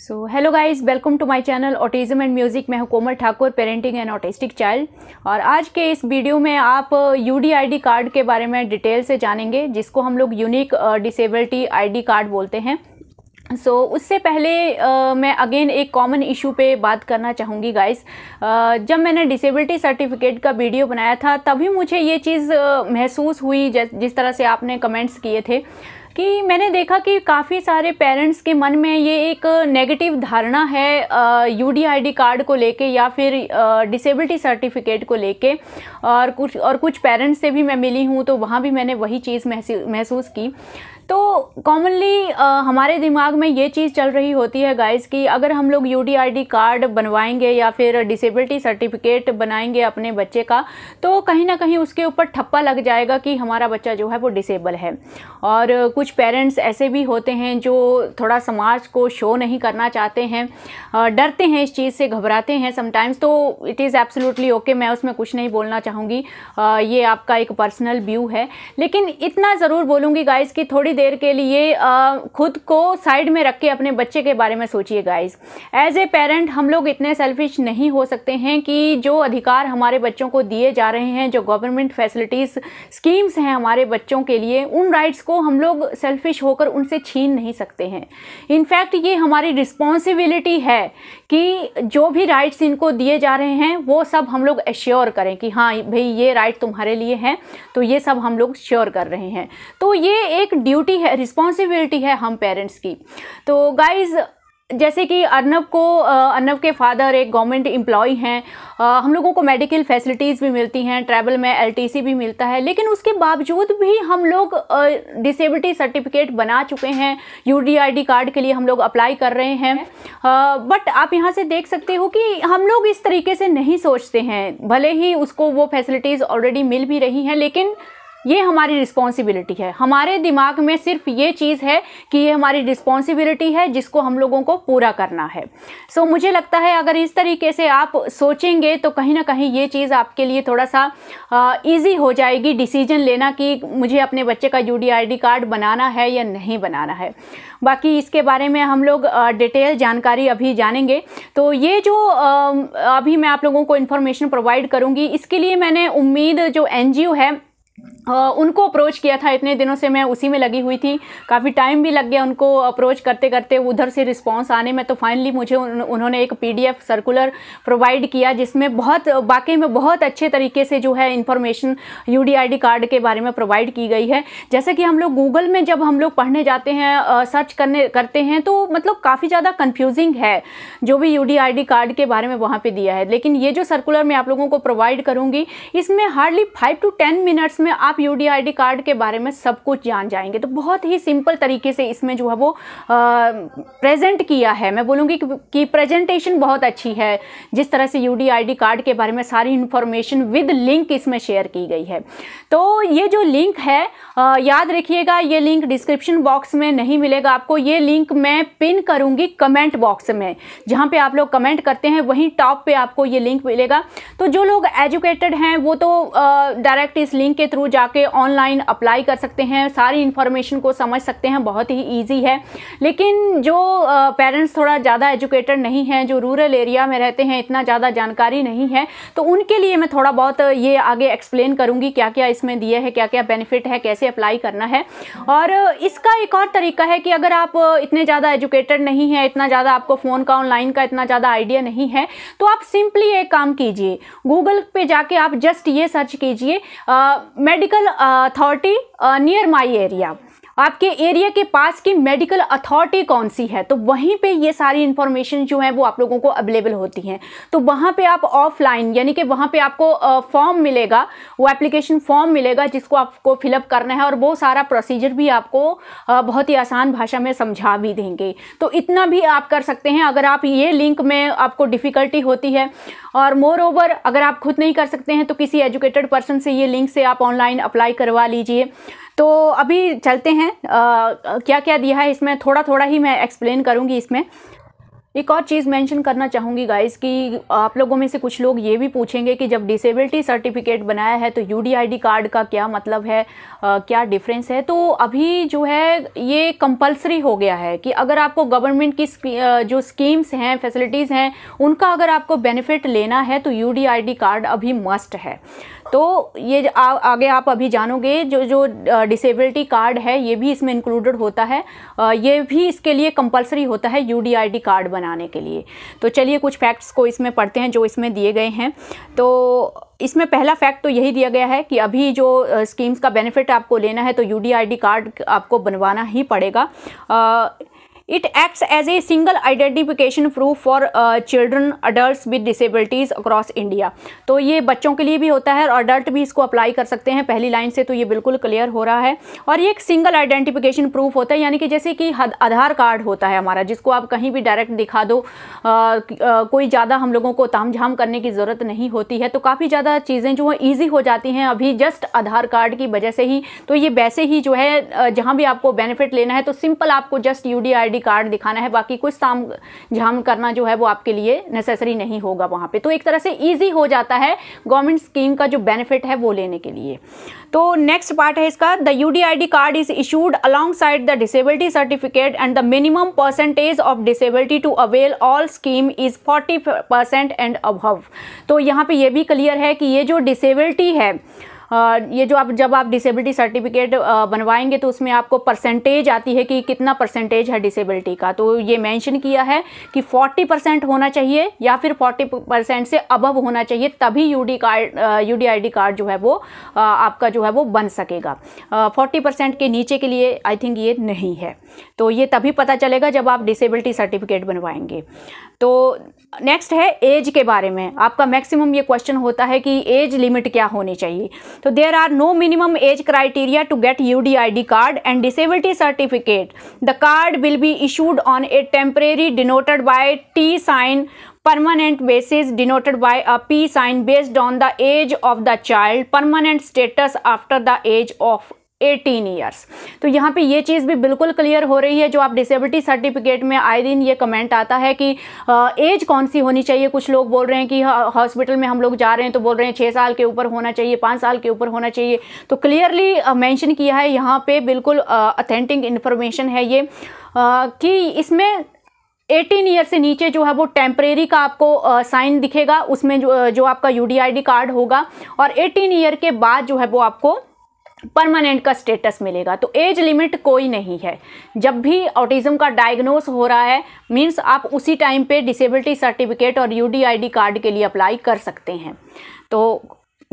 So hello guys welcome to my channel autism and music मैं हूं Komal Thakur parenting and autistic child और आज के इस वीडियो में आप यू uh, कार्ड के बारे में डिटेल से जानेंगे जिसको हम लोग यूनिक डिसेबिलिटी आईडी कार्ड बोलते हैं सो so, उससे पहले आ, uh, मैं अगेन एक कॉमन इशू पे बात करना चाहूँगी गाइस uh, जब मैंने डिसेबिलिटी सर्टिफिकेट का वीडियो बनाया था तभी मुझे ये चीज़ महसूस हुई जिस तरह से आपने कमेंट्स किए थे कि मैंने देखा कि काफ़ी सारे पेरेंट्स के मन में ये एक नेगेटिव धारणा है यू डी कार्ड को लेके या फिर डिसेबिलिटी सर्टिफिकेट को लेके और कुछ और कुछ पेरेंट्स से भी मैं मिली हूँ तो वहाँ भी मैंने वही चीज़ महसूस की तो कॉमनली हमारे दिमाग में ये चीज़ चल रही होती है गाइस कि अगर हम लोग यू कार्ड बनवाएंगे या फिर डिसेबिलिटी सर्टिफिकेट बनाएंगे अपने बच्चे का तो कहीं ना कहीं उसके ऊपर ठप्पा लग जाएगा कि हमारा बच्चा जो है वो डिसेबल है और कुछ पेरेंट्स ऐसे भी होते हैं जो थोड़ा समाज को शो नहीं करना चाहते हैं डरते हैं इस चीज़ से घबराते हैं समटाइम्स तो इट इज़ एब्सोलूटली ओके मैं उसमें कुछ नहीं बोलना चाहूँगी ये आपका एक पर्सनल व्यू है लेकिन इतना ज़रूर बोलूँगी गाइज़ कि थोड़ी देर के लिए खुद को साइड में रख के अपने बच्चे के बारे में सोचिए गाइज एज ए पेरेंट हम लोग इतने सेल्फिश नहीं हो सकते हैं कि जो अधिकार हमारे बच्चों को दिए जा रहे हैं जो गवर्नमेंट फैसिलिटीज़ स्कीम्स हैं हमारे बच्चों के लिए उन राइट्स को हम लोग सेल्फिश होकर उनसे छीन नहीं सकते हैं इनफैक्ट ये हमारी रिस्पॉन्सिबिलिटी है कि जो भी राइट्स इनको दिए जा रहे हैं वो सब हम लोग एश्योर करें कि हाँ भाई ये राइट तुम्हारे लिए हैं तो ये सब हम लोग श्योर कर रहे हैं तो ये एक ड्यूटी ड्यूटी है रिस्पॉन्सिबिलिटी है हम पेरेंट्स की तो गाइज़ जैसे कि अर्नब को अर्नब के फादर एक गवर्नमेंट एम्प्लॉय हैं हम लोगों को मेडिकल फैसिलिटीज़ भी मिलती हैं ट्रैवल में एलटीसी भी मिलता है लेकिन उसके बावजूद भी हम लोग डिसेबिलिटी सर्टिफिकेट बना चुके हैं यू कार्ड के लिए हम लोग अप्लाई कर रहे हैं बट आप यहाँ से देख सकते हो कि हम लोग इस तरीके से नहीं सोचते हैं भले ही उसको वो फैसिलिटीज़ ऑलरेडी मिल भी रही हैं लेकिन ये हमारी रिस्पॉन्सिबिलिटी है हमारे दिमाग में सिर्फ ये चीज़ है कि ये हमारी रिस्पॉन्सिबिलिटी है जिसको हम लोगों को पूरा करना है सो so, मुझे लगता है अगर इस तरीके से आप सोचेंगे तो कहीं ना कहीं ये चीज़ आपके लिए थोड़ा सा ईजी हो जाएगी डिसीजन लेना कि मुझे अपने बच्चे का यू कार्ड बनाना है या नहीं बनाना है बाकी इसके बारे में हम लोग डिटेल जानकारी अभी जानेंगे तो ये जो अभी मैं आप लोगों को इन्फॉर्मेशन प्रोवाइड करूँगी इसके लिए मैंने उम्मीद जो एन है उनको अप्रोच किया था इतने दिनों से मैं उसी में लगी हुई थी काफ़ी टाइम भी लग गया उनको अप्रोच करते करते उधर से रिस्पांस आने में तो फाइनली मुझे उन, उन्होंने एक पीडीएफ सर्कुलर प्रोवाइड किया जिसमें बहुत वाकई में बहुत अच्छे तरीके से जो है इन्फॉर्मेशन यू कार्ड के बारे में प्रोवाइड की गई है जैसे कि हम लोग गूगल में जब हम लोग पढ़ने जाते हैं सर्च करने करते हैं तो मतलब काफ़ी ज़्यादा कन्फ्यूजिंग है जो भी यू कार्ड के बारे में वहाँ पर दिया है लेकिन ये जो सर्कुलर मैं आप लोगों को प्रोवाइड करूँगी इसमें hardly five to ten minutes में इसमें आप यू डी कार्ड के बारे में सब कुछ जान जाएंगे तो बहुत ही सिंपल तरीके से इसमें जो है वो प्रेजेंट किया है मैं बोलूँगी कि प्रेजेंटेशन बहुत अच्छी है जिस तरह से यू डी कार्ड के बारे में सारी इन्फॉर्मेशन विद लिंक इसमें शेयर की गई है तो ये जो लिंक है याद रखिएगा ये लिंक डिस्क्रिप्शन बॉक्स में नहीं मिलेगा आपको ये लिंक मैं पिन करूँगी कमेंट बॉक्स में जहाँ पर आप लोग कमेंट करते हैं वहीं टॉप पर आपको ये लिंक मिलेगा तो जो लोग एजुकेटेड हैं वो तो डायरेक्ट इस लिंक के थ्रू थ्रू जाके ऑनलाइन अप्लाई कर सकते हैं सारी इन्फॉर्मेशन को समझ सकते हैं बहुत ही ईजी है लेकिन जो पेरेंट्स थोड़ा ज़्यादा एजुकेटेड नहीं हैं जो रूरल एरिया में रहते हैं इतना ज़्यादा जानकारी नहीं है तो उनके लिए मैं थोड़ा बहुत ये आगे एक्सप्लेन करूँगी क्या क्या इसमें दिए है क्या क्या बेनिफिट है कैसे अप्लाई करना है और इसका एक और तरीका है कि अगर आप इतने ज़्यादा एजुकेटेड नहीं है इतना ज़्यादा आपको फ़ोन का ऑनलाइन का इतना ज़्यादा आइडिया नहीं है तो आप सिंपली एक काम कीजिए गूगल पे जाके आप जस्ट ये सर्च कीजिए medical authority near my area आपके एरिया के पास की मेडिकल अथॉरिटी कौन सी है तो वहीं पे ये सारी इन्फॉर्मेशन जो है वो आप लोगों को अवेलेबल होती हैं तो वहाँ पे आप ऑफलाइन यानी कि वहाँ पे आपको फॉर्म मिलेगा वो एप्लीकेशन फॉर्म मिलेगा जिसको आपको फिलअप करना है और वो सारा प्रोसीजर भी आपको बहुत ही आसान भाषा में समझा भी देंगे तो इतना भी आप कर सकते हैं अगर आप ये लिंक में आपको डिफ़िकल्टी होती है और मोर ओवर अगर आप खुद नहीं कर सकते हैं तो किसी एजुकेटेड पर्सन से ये लिंक से आप ऑनलाइन अप्लाई करवा लीजिए तो अभी चलते हैं आ, क्या क्या दिया है इसमें थोड़ा थोड़ा ही मैं एक्सप्लेन करूँगी इसमें एक और चीज़ मेंशन करना चाहूँगी गाइस कि आप लोगों में से कुछ लोग ये भी पूछेंगे कि जब डिसेबिलिटी सर्टिफिकेट बनाया है तो यू कार्ड का क्या मतलब है आ, क्या डिफरेंस है तो अभी जो है ये कंपलसरी हो गया है कि अगर आपको गवर्नमेंट की जो स्कीम्स हैं फैसिलिटीज़ हैं उनका अगर आपको बेनिफिट लेना है तो यू कार्ड अभी मस्ट है तो ये आ, आगे आप अभी जानोगे जो जो डिसेबिलिटी कार्ड है ये भी इसमें इंक्लूडेड होता है ये भी इसके लिए कंपलसरी होता है यू कार्ड बनाने के लिए तो चलिए कुछ फैक्ट्स को इसमें पढ़ते हैं जो इसमें दिए गए हैं तो इसमें पहला फैक्ट तो यही दिया गया है कि अभी जो स्कीम्स का बेनिफिट आपको लेना है तो यू कार्ड आपको बनवाना ही पड़ेगा it acts as a single identification proof for children adult with with across India तो ये बच्चों के लिए भी होता है और अडल्ट भी इसको अप्लाई कर सकते हैं पहली लाइन से तो ये बिल्कुल क्लियर हो रहा है और ये एक सिंगल आइडेंटिफिकेशन प्रूफ होता है यानी कि जैसे कि आधार कार्ड होता है हमारा जिसको आप कहीं भी डायरेक्ट दिखा दो आ, आ, कोई ज़्यादा हम लोगों को झाम करने की ज़रूरत नहीं होती है तो काफ़ी ज़्यादा चीज़ें जो हैं ईजी हो जाती हैं अभी जस्ट आधार कार्ड की वजह से ही तो ये वैसे ही जो है जहाँ भी आपको बेनिफिट लेना है तो सिंपल आपको just U D I D भी कार्ड दिखाना है बाकी कुछ साम झाम करना जो है वो आपके लिए नेसेसरी नहीं होगा वहाँ पे तो एक तरह से इजी हो जाता है गवर्नमेंट स्कीम का जो बेनिफिट है वो लेने के लिए तो नेक्स्ट पार्ट है इसका the U card is issued alongside the disability certificate and the minimum percentage of disability to avail all scheme is forty and above तो यहाँ पर यह भी क्लियर है कि ये जो डिसेबिलिटी है ये जो आप जब आप डिसेबिलिटी सर्टिफिकेट बनवाएंगे तो उसमें आपको परसेंटेज आती है कि कितना परसेंटेज है डिसेबिलिटी का तो ये मैंशन किया है कि फोर्टी परसेंट होना चाहिए या फिर फोर्टी परसेंट से अबव होना चाहिए तभी U D card U D I D card जो है वो आपका जो है वो बन सकेगा फोर्टी परसेंट के नीचे के लिए आई थिंक ये नहीं है तो ये तभी पता चलेगा जब आप डिसेबिलिटी सर्टिफिकेट बनवाएंगे तो नेक्स्ट है एज के बारे में आपका मैक्सिमम ये क्वेश्चन होता है कि एज लिमिट क्या होनी चाहिए So there are no minimum age criteria to get UDID card and disability certificate. The card will be issued on a temporary denoted by T sign permanent basis denoted by a P sign based on the age of the child, permanent status after the age of eighteen years तो यहाँ पे ये चीज़ भी बिल्कुल clear हो रही है जो आप डिसेबिलिटी सर्टिफिकेट में आए दिन ये कमेंट आता है कि एज कौन सी होनी चाहिए कुछ लोग बोल रहे हैं कि हॉस्पिटल हाँ, में हम लोग जा रहे हैं तो बोल रहे हैं छः साल के ऊपर होना चाहिए पाँच साल के ऊपर होना चाहिए तो क्लियरली मैंशन किया है यहाँ पर बिल्कुल अथेंटिक इन्फॉर्मेशन है ये आ, कि इसमें 18 ईयर से नीचे जो है वो टेम्परेरी का आपको साइन दिखेगा उसमें जो जो आपका यू कार्ड होगा और 18 ईयर के बाद जो है वो आपको परमानेंट का स्टेटस मिलेगा तो एज लिमिट कोई नहीं है जब भी ऑटिज़म का डायग्नोस हो रहा है मींस आप उसी टाइम पे डिसेबिलिटी सर्टिफिकेट और यूडीआईडी कार्ड के लिए अप्लाई कर सकते हैं तो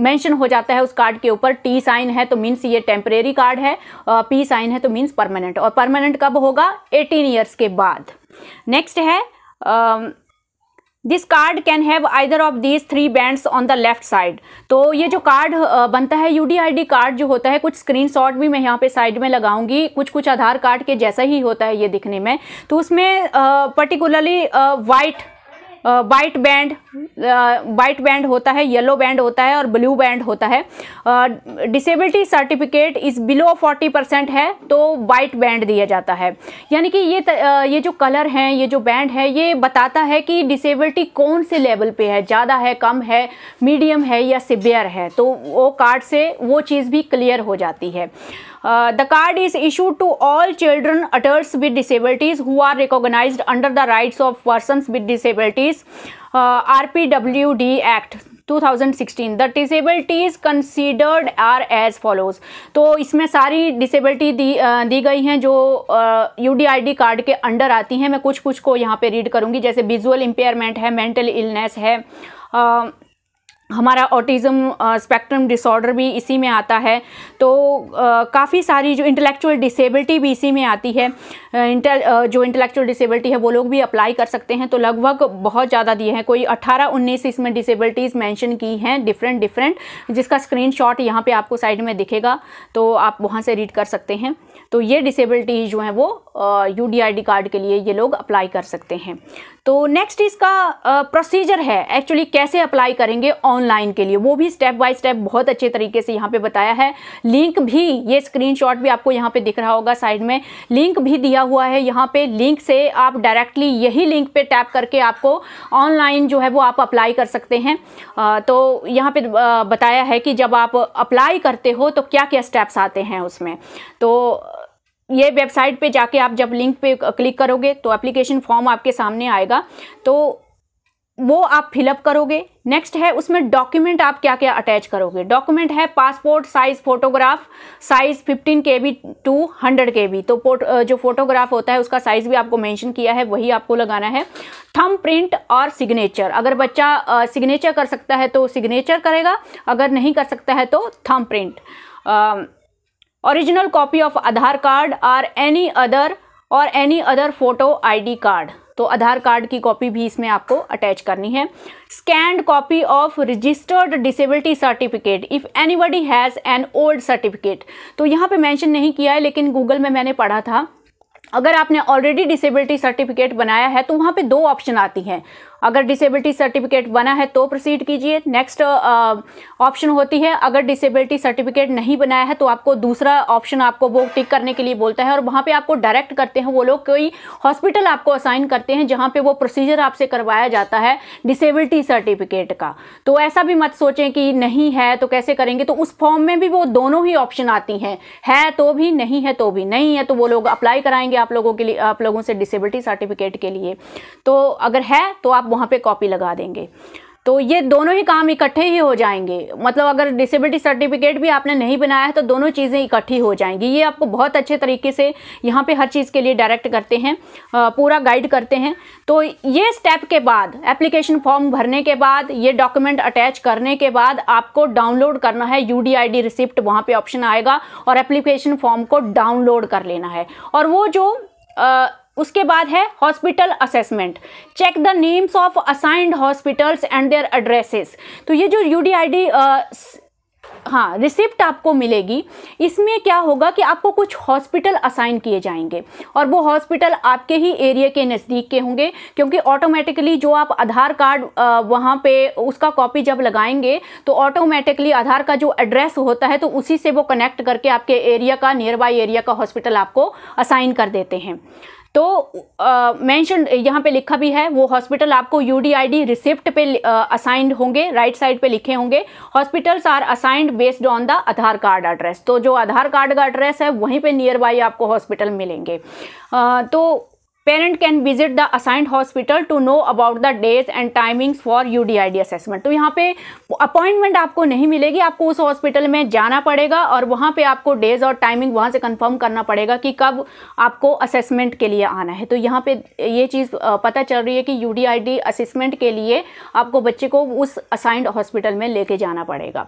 मेंशन हो जाता है उस कार्ड के ऊपर टी साइन है तो मीन्स ये टेम्परेरी कार्ड है पी साइन है तो मीन्स परमानेंट और परमानेंट कब होगा एटीन ईयर्स के बाद नेक्स्ट है uh, this card can have either of these three bands on the left side तो ये जो कार्ड बनता है डी कार्ड जो होता है कुछ शॉट भी मैं यहाँ पे साइड में लगाऊंगी कुछ कुछ आधार कार्ड के जैसा ही होता है ये दिखने में तो उसमें particularly white white band white band होता है येलो बैंड होता है और ब्लू बैंड होता है disability certificate is below forty percent है तो वाइट बैंड दिया जाता है यानी कि ये ये जो कलर हैं ये जो बैंड है ये बताता है कि डिसेबिलिटी कौन से लेवल पे है ज़्यादा है कम है मीडियम है या सिवियर है तो वो कार्ड से वो चीज़ भी क्लियर हो जाती है the card is issue to all children adults with disabilities who are recognise under the rights of person with disabilities R P W D act two thousand sixteen the disabilities considered are as follows तो इसमें सारी disability दी uh, दी गई हैं जो U D I D card के under आती हैं मैं कुछ कुछ को यहाँ पर रीड करूँगी जैसे विजुअल इम्पेयरमेंट है मेंटल इलनेस है uh, हमारा ऑटिज़म स्पेक्ट्रम डिसऑर्डर भी इसी में आता है तो काफ़ी सारी जो इंटेलेक्चुअल डिसेबिलिटी भी इसी में आती है इंटर जो इंटेलेक्चुअल डिसेबिलिटी है वो लोग भी अप्लाई कर सकते हैं तो लगभग बहुत ज़्यादा दिए हैं कोई 18 19 इसमें डिसेबिलिटीज़ मेंशन की हैं डिफरेंट डिफरेंट जिसका स्क्रीन शॉट यहाँ पर आपको साइड में दिखेगा तो आप वहाँ से रीड कर सकते हैं तो ये डिसेबिलिटीज़ जो हैं वो यू कार्ड के लिए ये लोग अप्लाई कर सकते हैं तो नेक्स्ट इसका प्रोसीजर है एक्चुअली कैसे अप्लाई करेंगे ऑनलाइन के लिए वो भी स्टेप बाय स्टेप बहुत अच्छे तरीके से यहाँ पे बताया है लिंक भी ये स्क्रीनशॉट भी आपको यहाँ पे दिख रहा होगा साइड में लिंक भी दिया हुआ है यहाँ पे लिंक से आप डायरेक्टली यही लिंक पे टैप करके आपको ऑनलाइन जो है वो आप अप्लाई कर सकते हैं आ, तो यहाँ पर बताया है कि जब आप अप्लाई करते हो तो क्या क्या स्टेप्स आते हैं उसमें तो ये वेबसाइट पे जाके आप जब लिंक पे क्लिक करोगे तो एप्लीकेशन फॉर्म आपके सामने आएगा तो वो आप फिलअप करोगे नेक्स्ट है उसमें डॉक्यूमेंट आप क्या क्या अटैच करोगे डॉक्यूमेंट है passport size photograph size fifteen K B two hundred K B तो जो फोटोग्राफ होता है उसका साइज़ भी आपको मेंशन किया है वही आपको लगाना है थम प्रिंट और सिग्नेचर अगर बच्चा सिग्नेचर कर सकता है तो सिग्नेचर करेगा अगर नहीं कर सकता है तो thumb print original copy of Aadhaar card और एनी अदर और any other photo ID card तो आधार कार्ड की कॉपी भी इसमें आपको अटैच करनी है scanned copy of registered disability certificate if anybody has an old certificate तो यहाँ पे मेंशन नहीं किया है लेकिन गूगल में मैंने पढ़ा था अगर आपने ऑलरेडी डिसेबिलिटी सर्टिफिकेट बनाया है तो वहाँ पे दो ऑप्शन आती हैं अगर डिसेबिलिटी सर्टिफिकेट बना है तो प्रोसीड कीजिए नेक्स्ट ऑप्शन होती है अगर डिसेबिलिटी सर्टिफिकेट नहीं बनाया है तो आपको दूसरा ऑप्शन आपको वो टिक करने के लिए बोलता है और वहाँ पे आपको डायरेक्ट करते हैं वो लोग कोई हॉस्पिटल आपको असाइन करते हैं जहाँ पे वो प्रोसीजर आपसे करवाया जाता है डिसेबिलिटी सर्टिफिकेट का तो ऐसा भी मत सोचें कि नहीं है तो कैसे करेंगे तो उस फॉर्म में भी वो दोनों ही ऑप्शन आती हैं है तो भी नहीं है तो भी नहीं है तो वो लोग अप्लाई कराएंगे आप लोगों के लिए आप लोगों से डिसेबिलिटी सर्टिफिकेट के लिए तो अगर है तो आप आप वहाँ पे कॉपी लगा देंगे तो ये दोनों ही काम इकट्ठे ही हो जाएंगे मतलब अगर डिसेबिलिटी सर्टिफिकेट भी आपने नहीं बनाया है तो दोनों चीज़ें इकट्ठी हो जाएंगी ये आपको बहुत अच्छे तरीके से यहाँ पे हर चीज़ के लिए डायरेक्ट करते हैं पूरा गाइड करते हैं तो ये स्टेप के बाद एप्लीकेशन फॉर्म भरने के बाद ये डॉक्यूमेंट अटैच करने के बाद आपको डाउनलोड करना है यू डी रिसिप्ट वहाँ पर ऑप्शन आएगा और एप्लीकेशन फॉर्म को डाउनलोड कर लेना है और वो जो आ, उसके बाद है hospital assessment check the names of assigned hospitals and their addresses तो ये जो यू डी आई डी हाँ रिसिप्ट आपको मिलेगी इसमें क्या होगा कि आपको कुछ हॉस्पिटल असाइन किए जाएंगे और वो हॉस्पिटल आपके ही एरिया के नज़दीक के होंगे क्योंकि ऑटोमेटिकली जो आप आधार कार्ड वहाँ पे उसका कॉपी जब लगाएंगे तो ऑटोमेटिकली आधार का जो एड्रेस होता है तो उसी से वो कनेक्ट करके आपके एरिया का नियर बाई एरिया का हॉस्पिटल आपको असाइन कर देते हैं तो मेंशन यहाँ पे लिखा भी है वो हॉस्पिटल आपको यू डी रिसिप्ट पे असाइंड होंगे राइट साइड पे लिखे होंगे hospitals are assigned based on the Aadhaar card address तो जो आधार कार्ड का एड्रेस है वहीं पे नियर बाई आपको हॉस्पिटल मिलेंगे uh, तो parent can visit the assigned hospital to know about the days and timings for U D I D assessment तो यहाँ पे अपॉइंटमेंट आपको नहीं मिलेगी आपको उस हॉस्पिटल में जाना पड़ेगा और वहाँ पे आपको डेज और टाइमिंग वहाँ से कंफर्म करना पड़ेगा कि कब आपको असेसमेंट के लिए आना है तो यहाँ पे ये चीज़ पता चल रही है कि U D I D assessment के लिए आपको बच्चे को उस असाइंड हॉस्पिटल में लेके जाना पड़ेगा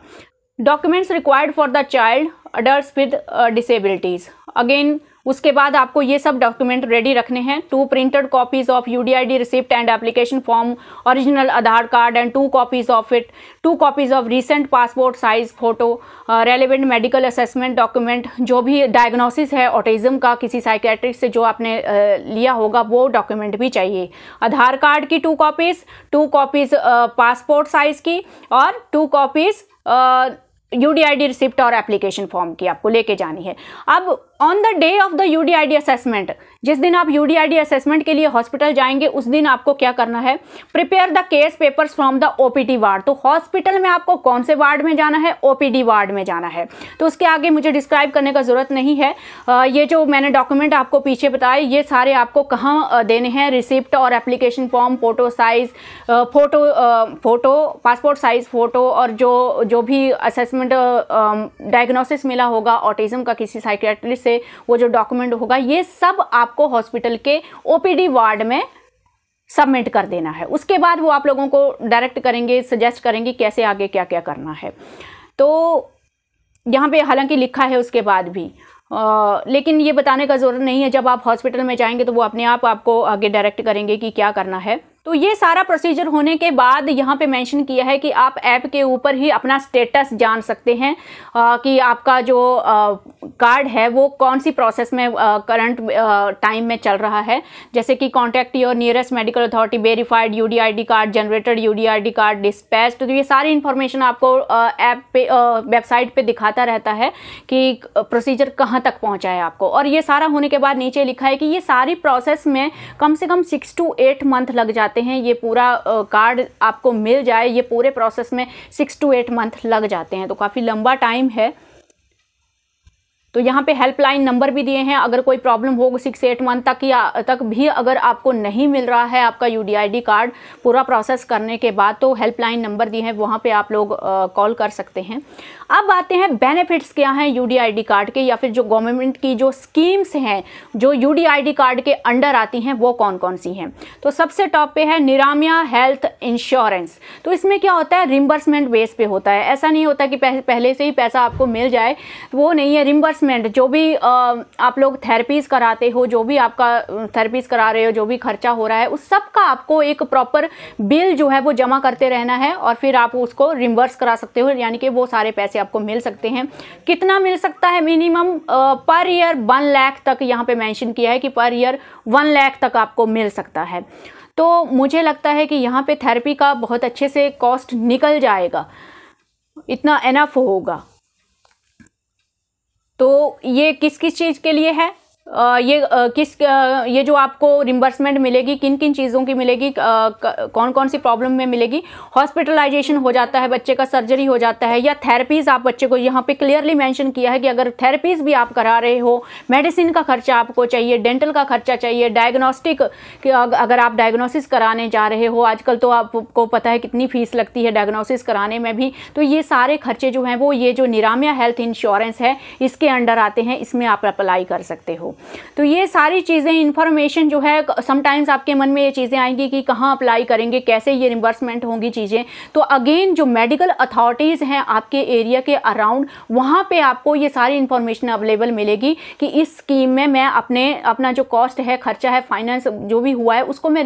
documents required for the child adult with disabilities again उसके बाद आपको ये सब डॉक्यूमेंट रेडी रखने हैं two printed copies of U D receipt and application form original Aadhaar card and two copies of it two copies of recent passport size photo relevant medical assessment document जो भी diagnosis है autism का किसी psychiatric से जो आपने uh, लिया होगा वो डॉक्यूमेंट भी चाहिए आधार कार्ड की two copies two copies passport size की और two copies U D I D receipt और एप्लीकेशन फॉर्म की आपको लेके जानी है अब on the day of the U D assessment जिस दिन आप यू डी असेसमेंट के लिए हॉस्पिटल जाएंगे उस दिन आपको क्या करना है prepare the case papers from the OPD ward तो हॉस्पिटल में आपको कौन से वार्ड में जाना है डी वार्ड में जाना है तो उसके आगे मुझे डिस्क्राइब करने का ज़रूरत नहीं है आ, ये जो मैंने डॉक्यूमेंट आपको पीछे बताए ये सारे आपको कहाँ देने हैं रिसिप्ट और application form photo size photo photo passport size photo और जो जो भी असेसमेंट डायग्नोसिस मिला होगा ऑटिज़म का किसी साइकेट्रिस्ट से वो जो डॉक्यूमेंट होगा ये सब आपको हॉस्पिटल के ओपीडी वार्ड में सबमिट कर देना है उसके बाद वो आप लोगों को डायरेक्ट करेंगे सजेस्ट करेंगे कैसे आगे क्या क्या करना है तो यहाँ पे हालांकि लिखा है उसके बाद भी आ, लेकिन ये बताने का ज़रूरत नहीं है जब आप हॉस्पिटल में जाएंगे तो वो अपने आप आपको आगे डायरेक्ट करेंगे कि क्या करना है तो ये सारा प्रोसीजर होने के बाद यहाँ पे मेंशन किया है कि आप ऐप के ऊपर ही अपना स्टेटस जान सकते हैं आ, कि आपका जो आ, कार्ड है वो कौन सी प्रोसेस में करंट टाइम में चल रहा है जैसे कि contact your nearest medical authority verified U card generated U card dispatch तो ये सारी इन्फॉर्मेशन आपको ऐप पे वेबसाइट पे दिखाता रहता है कि प्रोसीजर कहाँ तक पहुँचा है आपको और ये सारा होने के बाद नीचे लिखा है कि ये सारी प्रोसेस में कम से कम सिक्स टू एट मंथ लग जाते चाहते हैं ये पूरा कार्ड आपको मिल जाए ये पूरे प्रोसेस में सिक्स टू एट मंथ लग जाते हैं तो काफ़ी लंबा टाइम है तो यहाँ पे हेल्पलाइन नंबर भी दिए हैं अगर कोई प्रॉब्लम हो सिक्स एट मंथ तक या तक भी अगर आपको नहीं मिल रहा है आपका यू कार्ड पूरा प्रोसेस करने के बाद तो हेल्पलाइन नंबर दिए हैं वहाँ पे आप लोग कॉल कर सकते हैं अब आते हैं बेनिफिट्स क्या हैं यू डी कार्ड के या फिर जो गवर्नमेंट की जो स्कीम्स हैं जो यू डी कार्ड के अंडर आती हैं वो कौन कौन सी हैं तो सबसे टॉप पे है निरामया हेल्थ इंश्योरेंस तो इसमें क्या होता है रिम्बर्समेंट बेस पे होता है ऐसा नहीं होता कि पहले से ही पैसा आपको मिल जाए वो नहीं है रिम्बर्समेंट जो भी आप लोग थेरेपीज़ कराते हो जो भी आपका थेरेपीज़ करा रहे हो जो भी खर्चा हो रहा है उस सब का आपको एक प्रॉपर बिल जो है वो जमा करते रहना है और फिर आप उसको रिम्बर्स करा सकते हो यानी कि वो सारे पैसे पैसे आपको मिल सकते हैं कितना मिल सकता है minimum per year one lakh तक यहाँ पे मेंशन किया है कि पर ईयर वन लाख तक आपको मिल सकता है तो मुझे लगता है कि यहाँ पे थेरेपी का बहुत अच्छे से कॉस्ट निकल जाएगा इतना एनफ होगा तो ये किस किस चीज़ के लिए है ये किस ये जो आपको रिम्बर्समेंट मिलेगी किन किन चीज़ों की मिलेगी कौन कौन सी प्रॉब्लम में मिलेगी हॉस्पिटलाइजेशन हो जाता है बच्चे का सर्जरी हो जाता है या थेरेपीज़ आप बच्चे को यहाँ पे क्लियरली मेंशन किया है कि अगर थेरेपीज़ भी आप करा रहे हो मेडिसिन का खर्चा आपको चाहिए डेंटल का खर्चा चाहिए डायग्नोस्टिक अगर आप डायग्नोसिस कराने जा रहे हो आजकल तो आपको पता है कितनी फ़ीस लगती है डायग्नोसिस कराने में भी तो ये सारे खर्चे जो हैं वो ये जो निरामया हेल्थ इंश्योरेंस है इसके अंडर आते हैं इसमें आप अप्लाई कर सकते हो तो ये सारी चीज़ें इन्फॉर्मेशन जो है समटाइम्स आपके मन में ये चीज़ें आएंगी कि कहाँ अप्लाई करेंगे कैसे ये रिम्बर्समेंट होंगी चीज़ें तो अगेन जो मेडिकल अथॉरिटीज़ हैं आपके एरिया के अराउंड वहाँ पर आपको ये सारी इन्फॉर्मेशन अवेलेबल मिलेगी कि इस स्कीम में मैं अपने अपना जो कॉस्ट है खर्चा है फाइनेंस जो भी हुआ है उसको मैं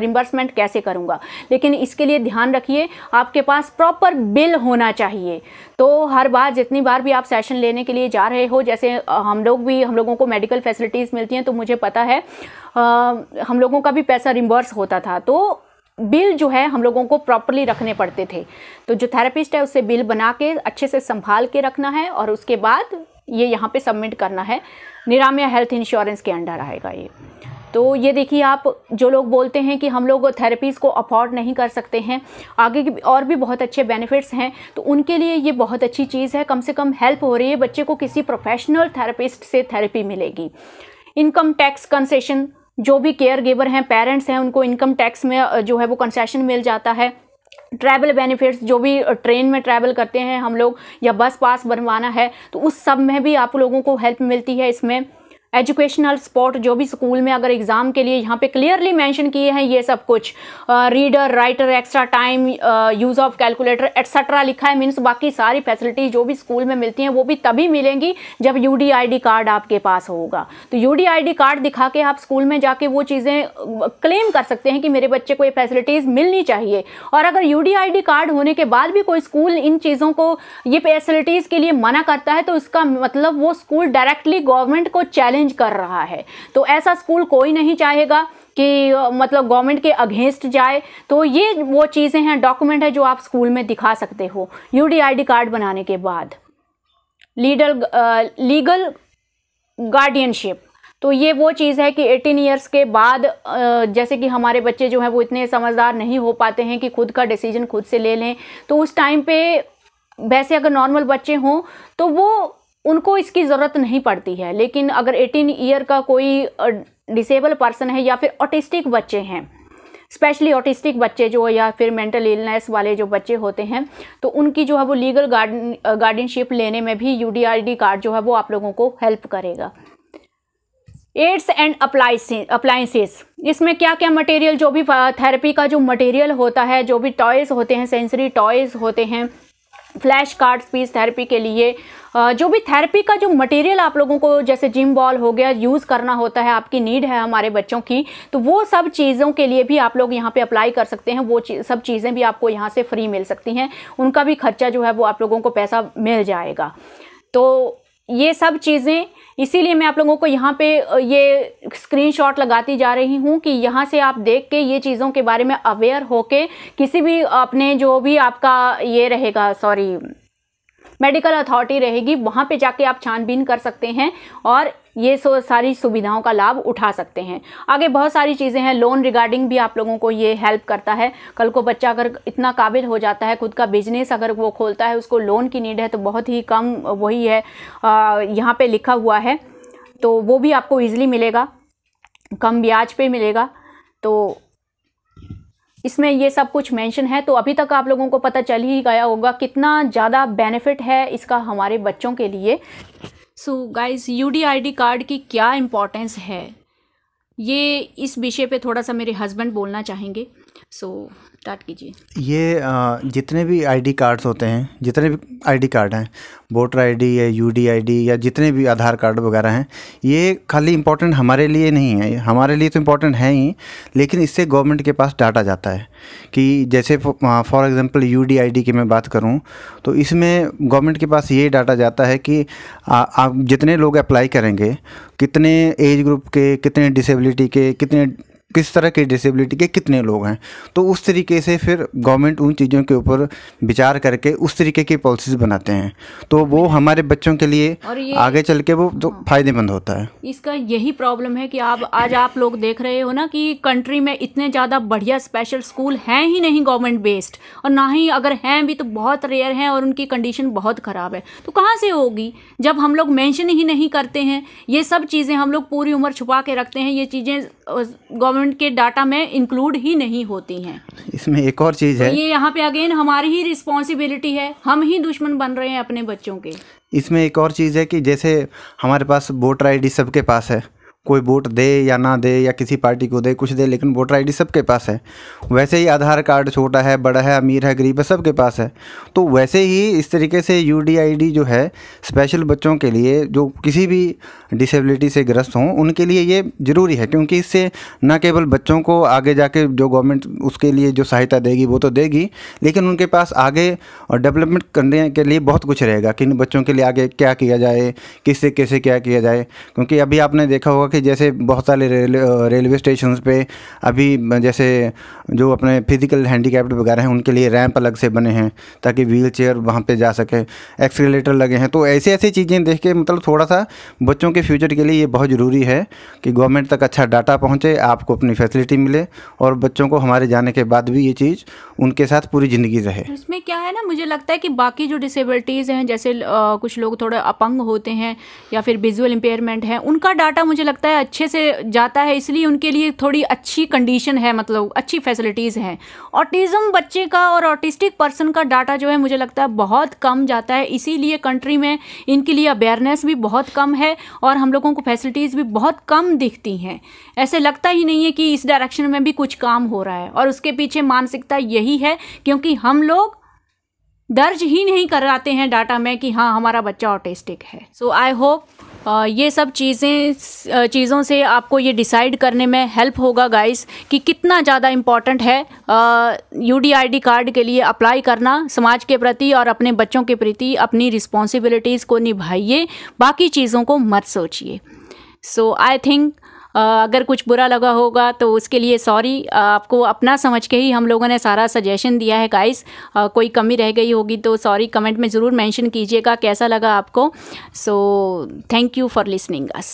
रिम्बर्समेंट कैसे करूँगा लेकिन इसके लिए ध्यान रखिए आपके पास प्रॉपर बिल होना चाहिए तो हर बार जितनी बार भी आप सेशन लेने के लिए जा रहे हो जैसे हम लोग भी हम लोगों को मेडिकल फैसिलिटीज़ मिलती हैं तो मुझे पता है आ, हम लोगों का भी पैसा रिम्बर्स होता था तो बिल जो है हम लोगों को प्रॉपरली रखने पड़ते थे तो जो थेरेपिस्ट है उससे बिल बना के अच्छे से संभाल के रखना है और उसके बाद ये यहाँ पे सबमिट करना है निरामया हेल्थ इंश्योरेंस के अंडर आएगा ये तो ये देखिए आप जो लोग बोलते हैं कि हम लोग थेरेपीज़ को अफोर्ड नहीं कर सकते हैं आगे की और भी बहुत अच्छे बेनिफिट्स हैं तो उनके लिए ये बहुत अच्छी चीज़ है कम से कम हेल्प हो रही है बच्चे को किसी प्रोफेशनल थेरेपिस्ट से थेरेपी मिलेगी इनकम टैक्स कंसेशन जो भी केयर गिवर हैं पेरेंट्स हैं उनको इनकम टैक्स में जो है वो कंसेशन मिल जाता है ट्रैवल बेनिफिट्स जो भी ट्रेन में ट्रैवल करते हैं हम लोग या बस पास बनवाना है तो उस सब में भी आप लोगों को हेल्प मिलती है इसमें एजुकेशनल स्पॉट जो भी स्कूल में अगर एग्ज़ाम के लिए यहाँ पे क्लियरली मेंशन किए हैं ये सब कुछ reader writer extra time use of calculator etcetera लिखा है मीन्स बाकी सारी फैसिलिटी जो भी स्कूल में मिलती हैं वो भी तभी मिलेंगी जब यू कार्ड आपके पास होगा तो यू कार्ड दिखा के आप स्कूल में जाके वो चीज़ें क्लेम कर सकते हैं कि मेरे बच्चे को ये फैसिलिटीज़ मिलनी चाहिए और अगर यू कार्ड होने के बाद भी कोई स्कूल इन चीज़ों को ये फैसिलिटीज़ के लिए मना करता है तो इसका मतलब वो स्कूल डायरेक्टली गवर्नमेंट को चैलेंज चैलेंज कर रहा है तो ऐसा स्कूल कोई नहीं चाहेगा कि मतलब गवर्नमेंट के अगेंस्ट जाए तो ये वो चीज़ें हैं डॉक्यूमेंट है जो आप स्कूल में दिखा सकते हो यू डी कार्ड बनाने के बाद लीडल लीगल गार्डियनशिप तो ये वो चीज़ है कि 18 इयर्स के बाद जैसे कि हमारे बच्चे जो हैं वो इतने समझदार नहीं हो पाते हैं कि खुद का डिसीजन खुद से ले लें तो उस टाइम पे वैसे अगर नॉर्मल बच्चे हों तो वो उनको इसकी ज़रूरत नहीं पड़ती है लेकिन अगर 18 ईयर का कोई डिसेबल पर्सन है या फिर ऑटिस्टिक बच्चे हैं स्पेशली ऑटिस्टिक बच्चे जो या फिर मेंटल इलनेस वाले जो बच्चे होते हैं तो उनकी जो है वो लीगल गार्डन गार्डनशिप लेने में भी यू कार्ड जो है वो आप लोगों को हेल्प करेगा एड्स एंड अप्लाइंसिस इसमें क्या क्या मटेरियल जो भी थेरेपी का जो मटेरियल होता है जो भी टॉयज़ होते हैं सेंसरी टॉयज़ होते हैं फ्लैश कार्ड्स पीस थेरेपी के लिए जो भी थेरेपी का जो मटेरियल आप लोगों को जैसे जिम बॉल हो गया यूज़ करना होता है आपकी नीड है हमारे बच्चों की तो वो सब चीज़ों के लिए भी आप लोग यहाँ पर अप्लाई कर सकते हैं वो चीज़, सब चीज़ें भी आपको यहाँ से फ्री मिल सकती हैं उनका भी खर्चा जो है वो आप लोगों को पैसा मिल जाएगा तो ये सब चीज़ें इसीलिए मैं आप लोगों को यहाँ पे ये स्क्रीनशॉट लगाती जा रही हूँ कि यहाँ से आप देख के ये चीज़ों के बारे में अवेयर होके किसी भी अपने जो भी आपका ये रहेगा सॉरी मेडिकल अथॉरिटी रहेगी वहाँ पे जाके आप छानबीन कर सकते हैं और ये सो सारी सुविधाओं का लाभ उठा सकते हैं आगे बहुत सारी चीज़ें हैं लोन रिगार्डिंग भी आप लोगों को ये हेल्प करता है कल को बच्चा अगर इतना काबिल हो जाता है खुद का बिजनेस अगर वो खोलता है उसको लोन की नीड है तो बहुत ही कम वही है यहाँ पर लिखा हुआ है तो वो भी आपको ईजिली मिलेगा कम ब्याज पर मिलेगा तो इसमें ये सब कुछ मेंशन है तो अभी तक आप लोगों को पता चल ही गया होगा कितना ज़्यादा बेनिफिट है इसका हमारे बच्चों के लिए so guys U D card की क्या इम्पोर्टेंस है ये इस विषय पे थोड़ा सा मेरे हस्बैंड बोलना चाहेंगे सो स्टार्ट कीजिए ये जितने भी आईडी कार्ड्स होते हैं जितने भी आईडी कार्ड हैं वोटर आईडी या यू आईडी या जितने भी आधार कार्ड वगैरह हैं ये खाली इंपॉर्टेंट हमारे लिए नहीं है हमारे लिए तो इम्पोर्टेंट है ही लेकिन इससे गवर्नमेंट के पास डाटा जाता है कि जैसे फॉर एग्ज़ाम्पल यू डी की मैं बात करूँ तो इसमें गवर्नमेंट के पास ये डाटा जाता है कि आप जितने लोग अप्लाई करेंगे कितने एज ग्रुप के कितने डिसेबिलिटी के कितने किस तरह की डिसेबिलिटी के कितने लोग हैं तो उस तरीके से फिर गवर्नमेंट उन चीज़ों के ऊपर विचार करके उस तरीके की पॉलिसीज बनाते हैं तो वो हमारे बच्चों के लिए आगे चल के वो तो हाँ। फायदेमंद होता है इसका यही प्रॉब्लम है कि आप आज आप लोग देख रहे हो ना कि कंट्री में इतने ज़्यादा बढ़िया स्पेशल स्कूल हैं ही नहीं गवर्नमेंट बेस्ड और ना ही अगर हैं भी तो बहुत रेयर हैं और उनकी कंडीशन बहुत ख़राब है तो कहाँ से होगी जब हम लोग मैंशन ही नहीं करते हैं ये सब चीज़ें हम लोग पूरी उम्र छुपा के रखते हैं ये चीज़ें गवर्नमेंट गवर्नमेंट के डाटा में इंक्लूड ही नहीं होती हैं इसमें एक और चीज़ है तो ये यहाँ पे अगेन हमारी ही रिस्पॉन्सिबिलिटी है हम ही दुश्मन बन रहे हैं अपने बच्चों के इसमें एक और चीज़ है कि जैसे हमारे पास वोटर आई सबके पास है कोई वोट दे या ना दे या किसी पार्टी को दे कुछ दे लेकिन वोटर आईडी सबके पास है वैसे ही आधार कार्ड छोटा है बड़ा है अमीर है गरीब है सबके पास है तो वैसे ही इस तरीके से यू डी जो है स्पेशल बच्चों के लिए जो किसी भी डिसेबिलिटी से ग्रस्त हों उनके लिए ये ज़रूरी है क्योंकि इससे न केवल बच्चों को आगे जाके जो गवर्नमेंट उसके लिए जो सहायता देगी वो तो देगी लेकिन उनके पास आगे और डेवलपमेंट करने के लिए बहुत कुछ रहेगा कि इन बच्चों के लिए आगे क्या किया जाए किससे कैसे क्या किया जाए क्योंकि अभी आपने देखा होगा कि जैसे बहुत सारे रेल, रेलवे स्टेशन पे अभी जैसे जो अपने फिजिकल हैंडीकैप्ड वगैरह हैं उनके लिए रैंप अलग से बने हैं ताकि व्हील चेयर वहाँ पर जा सके एक्सीटर लगे हैं तो ऐसे ऐसी चीज़ें देख के मतलब थोड़ा सा बच्चों के फ्यूचर के लिए ये बहुत ज़रूरी है कि गवर्नमेंट तक अच्छा डाटा पहुँचे आपको अपनी फैसिलिटी मिले और बच्चों को हमारे जाने के बाद भी ये चीज़ उनके साथ पूरी ज़िंदगी रहे इसमें क्या है ना मुझे लगता है कि बाकी जो डिसेबिलिटीज़ हैं जैसे आ, कुछ लोग थोड़ा अपंग होते हैं या फिर विजुअल इम्पेयरमेंट है उनका डाटा मुझे लगता लगता है अच्छे से जाता है इसलिए उनके लिए थोड़ी अच्छी कंडीशन है मतलब अच्छी फैसिलिटीज़ हैं ऑटिज़म बच्चे का और ऑटिस्टिक पर्सन का डाटा जो है मुझे लगता है बहुत कम जाता है इसीलिए कंट्री में इनके लिए अवेयरनेस भी बहुत कम है और हम लोगों को फैसिलिटीज़ भी बहुत कम दिखती हैं ऐसे लगता ही नहीं है कि इस डायरेक्शन में भी कुछ काम हो रहा है और उसके पीछे मानसिकता यही है क्योंकि हम लोग दर्ज ही नहीं कराते हैं डाटा में कि हाँ हमारा बच्चा ऑटिस्टिक है सो आई होप ये सब चीज़ें चीज़ों से आपको ये डिसाइड करने में हेल्प होगा गाइस कि कितना ज़्यादा इम्पॉर्टेंट है यू डी कार्ड के लिए अप्लाई करना समाज के प्रति और अपने बच्चों के प्रति अपनी रिस्पॉन्सिबिलिटीज़ को निभाइए बाकी चीज़ों को मत सोचिए सो आई थिंक अगर कुछ बुरा लगा होगा तो उसके लिए सॉरी आपको अपना समझ के ही हम लोगों ने सारा सजेशन दिया है गाइस कोई कमी रह गई होगी तो सॉरी कमेंट में ज़रूर मेंशन कीजिएगा कैसा लगा आपको so thank you for listening us